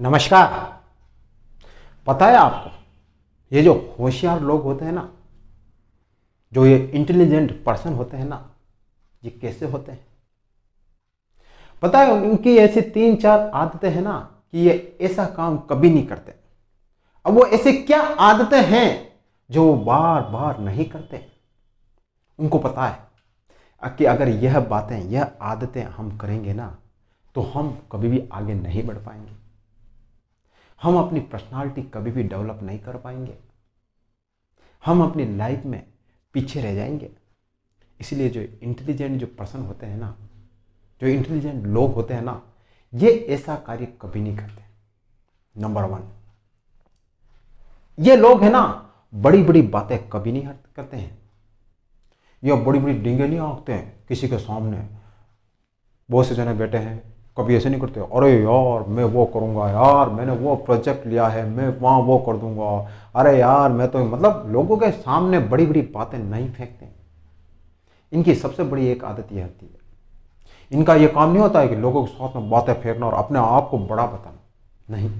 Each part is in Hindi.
नमस्कार पता है आपको ये जो होशियार लोग होते हैं ना जो ये इंटेलिजेंट पर्सन होते हैं ना ये कैसे होते हैं पता है उनकी ऐसी तीन चार आदतें हैं ना कि ये ऐसा काम कभी नहीं करते अब वो ऐसे क्या आदतें हैं जो वो बार बार नहीं करते उनको पता है कि अगर यह बातें यह आदतें हम करेंगे ना तो हम कभी भी आगे नहीं बढ़ पाएंगे हम अपनी पर्सनालिटी कभी भी डेवलप नहीं कर पाएंगे हम अपनी लाइफ में पीछे रह जाएंगे इसलिए जो इंटेलिजेंट जो पर्सन होते हैं ना जो इंटेलिजेंट लोग होते हैं ना ये ऐसा कार्य कभी नहीं करते नंबर वन ये लोग है ना बड़ी बड़ी बातें कभी नहीं करते हैं या बड़ी बड़ी डिंगे नहीं आंकते हैं किसी के सामने बहुत से जने बैठे हैं कभी ऐसे नहीं करते अरे यार मैं वो करूँगा यार मैंने वो प्रोजेक्ट लिया है मैं वहाँ वो कर दूँगा अरे यार मैं तो मतलब लोगों के सामने बड़ी बड़ी बातें नहीं फेंकते इनकी सबसे बड़ी एक आदत यह होती है इनका ये काम नहीं होता है कि लोगों के साथ में बातें फेंकना और अपने आप को बड़ा बताना नहीं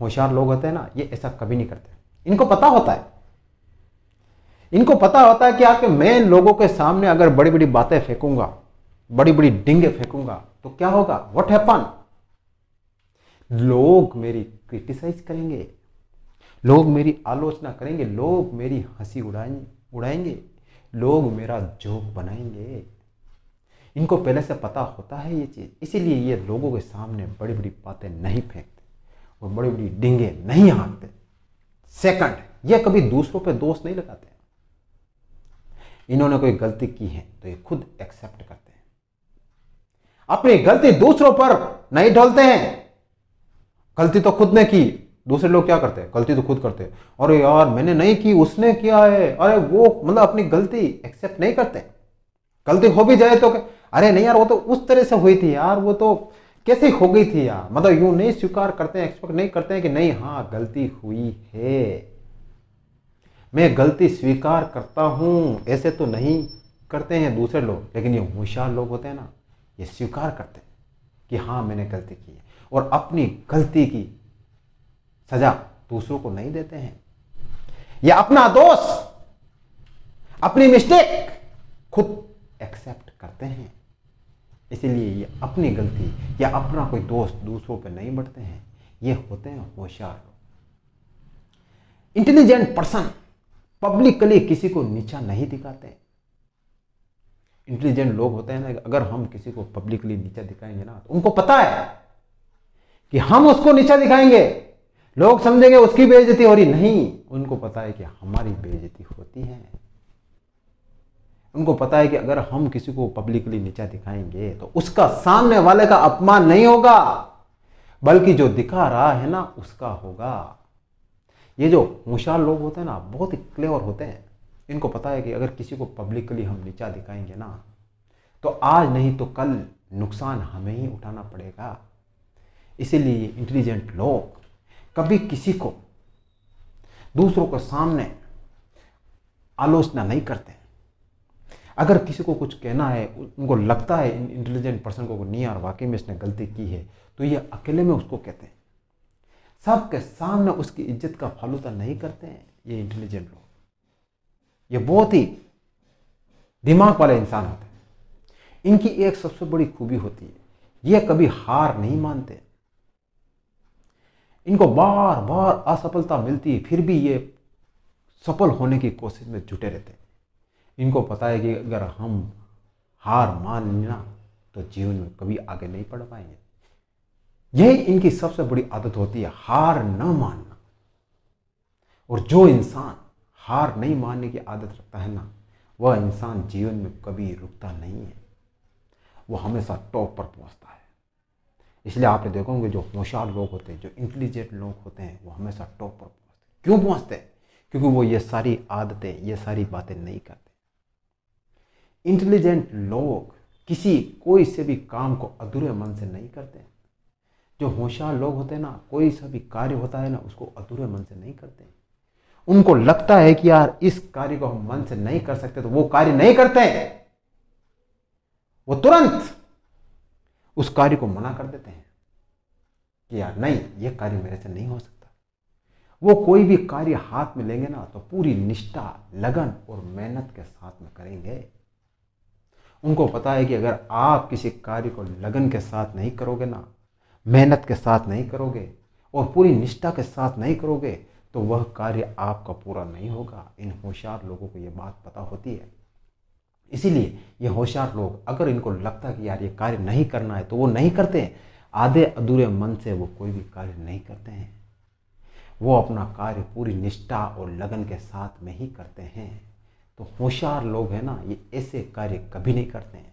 होशियार लोग होते हैं ना ये ऐसा कभी नहीं करते इनको पता होता है इनको पता होता है कि आके मैं लोगों के सामने अगर बड़ी बड़ी बातें फेंकूंगा बड़ी बड़ी डिंगे फेंकूंगा तो क्या होगा वट हैपन लोग मेरी क्रिटिसाइज करेंगे लोग मेरी आलोचना करेंगे लोग मेरी हंसी उड़ाएंगे उड़ाएंगे लोग मेरा जोक बनाएंगे इनको पहले से पता होता है ये चीज़ इसीलिए ये लोगों के सामने बड़ी बड़ी बातें नहीं फेंकते और बड़ी बड़ी डिंगे नहीं हाँकते सेकंड ये कभी दूसरों पे दोष नहीं लगाते इन्होंने कोई गलती की है तो ये खुद एक्सेप्ट करते हैं अपनी गलती दूसरों पर नहीं ढोलते हैं गलती तो खुद ने की दूसरे लोग क्या करते हैं गलती तो खुद करते हैं अरे यार मैंने नहीं की उसने किया है अरे वो मतलब अपनी गलती एक्सेप्ट नहीं करते गलती हो भी जाए तो अरे नहीं यार वो तो उस तरह से हुई थी यार वो तो कैसे हो गई थी यार मतलब यूं नहीं स्वीकार करते हैं एक्सपेक्ट नहीं करते हैं कि नहीं हाँ गलती हुई है मैं गलती स्वीकार करता हूं ऐसे तो नहीं करते हैं दूसरे लोग लेकिन ये होशियार लोग होते हैं ना ये स्वीकार करते हैं कि हाँ मैंने गलती की है और अपनी गलती की सजा दूसरों को नहीं देते हैं या अपना दोष अपनी मिस्टेक खुद एक्सेप्ट करते हैं इसीलिए ये अपनी गलती या अपना कोई दोस्त दूसरों पर नहीं बढ़ते हैं ये होते हैं होशियार लोग इंटेलिजेंट पर्सन पब्लिकली किसी को नीचा नहीं दिखाते इंटेलिजेंट लोग होते हैं ना अगर हम किसी को पब्लिकली नीचा दिखाएंगे ना तो उनको पता है कि हम उसको नीचा दिखाएंगे लोग समझेंगे उसकी बेइज्जती हो रही नहीं उनको पता है कि हमारी बेइज्जती होती है उनको पता है कि अगर हम किसी को पब्लिकली नीचा दिखाएंगे तो उसका सामने वाले का अपमान नहीं होगा बल्कि जो दिखा रहा है ना उसका होगा ये जो होशियार लोग होते हैं ना बहुत ही क्लेवर होते हैं इनको पता है कि अगर किसी को पब्लिकली हम नीचा दिखाएंगे ना तो आज नहीं तो कल नुकसान हमें ही उठाना पड़ेगा इसीलिए इंटेलिजेंट लोग कभी किसी को दूसरों के सामने आलोचना नहीं करते अगर किसी को कुछ कहना है उनको लगता है इंटेलिजेंट पर्सन को नहीं यार वाकई में इसने गलती की है तो ये अकेले में उसको कहते हैं सबके सामने उसकी इज्जत का फालूता नहीं करते हैं ये इंटेलिजेंट लोग ये बहुत ही दिमाग वाले इंसान होते हैं इनकी एक सबसे बड़ी खूबी होती है ये कभी हार नहीं मानते इनको बार बार असफलता मिलती है फिर भी ये सफल होने की कोशिश में जुटे रहते हैं इनको पता है कि अगर हम हार मान लेना तो जीवन में कभी आगे नहीं बढ़ पाएंगे यही इनकी सबसे बड़ी आदत होती है हार न मानना और जो इंसान हार नहीं मानने की आदत रखता है ना वह इंसान जीवन में कभी रुकता नहीं है वह हमेशा टॉप पर पहुंचता है इसलिए आपने देखोगे जो होशियार लोग होते हैं जो इंटेलिजेंट लोग होते हैं वो हमेशा टॉप पर पहुंचते हैं क्यों पहुंचते हैं क्योंकि वो ये सारी आदतें ये सारी बातें नहीं करते इंटेलिजेंट लोग किसी कोई से भी काम को अधूरे मन से नहीं करते जो होशियार लोग होते हैं ना कोई सा भी कार्य होता है ना उसको अधूरे मन से नहीं करते उनको लगता है कि यार इस कार्य को हम मन से नहीं कर सकते तो वो कार्य नहीं करते हैं वो तुरंत उस कार्य को मना कर देते हैं कि यार नहीं ये कार्य मेरे से नहीं हो सकता वो कोई भी कार्य हाथ में लेंगे ना तो पूरी निष्ठा लगन और मेहनत के साथ में करेंगे उनको पता है कि अगर आप किसी कार्य को लगन के साथ नहीं करोगे ना मेहनत के साथ नहीं करोगे और पूरी निष्ठा के साथ नहीं करोगे तो वह कार्य आपका पूरा नहीं होगा इन होशियार लोगों को ये बात पता होती है इसीलिए ये होशियार लोग अगर इनको लगता है कि यार ये कार्य नहीं करना है तो वो नहीं करते हैं आधे अधूरे मन से वो कोई भी कार्य नहीं करते हैं वो अपना कार्य पूरी निष्ठा और लगन के साथ में ही करते हैं तो होशियार लोग हैं ना ये ऐसे कार्य कभी नहीं करते हैं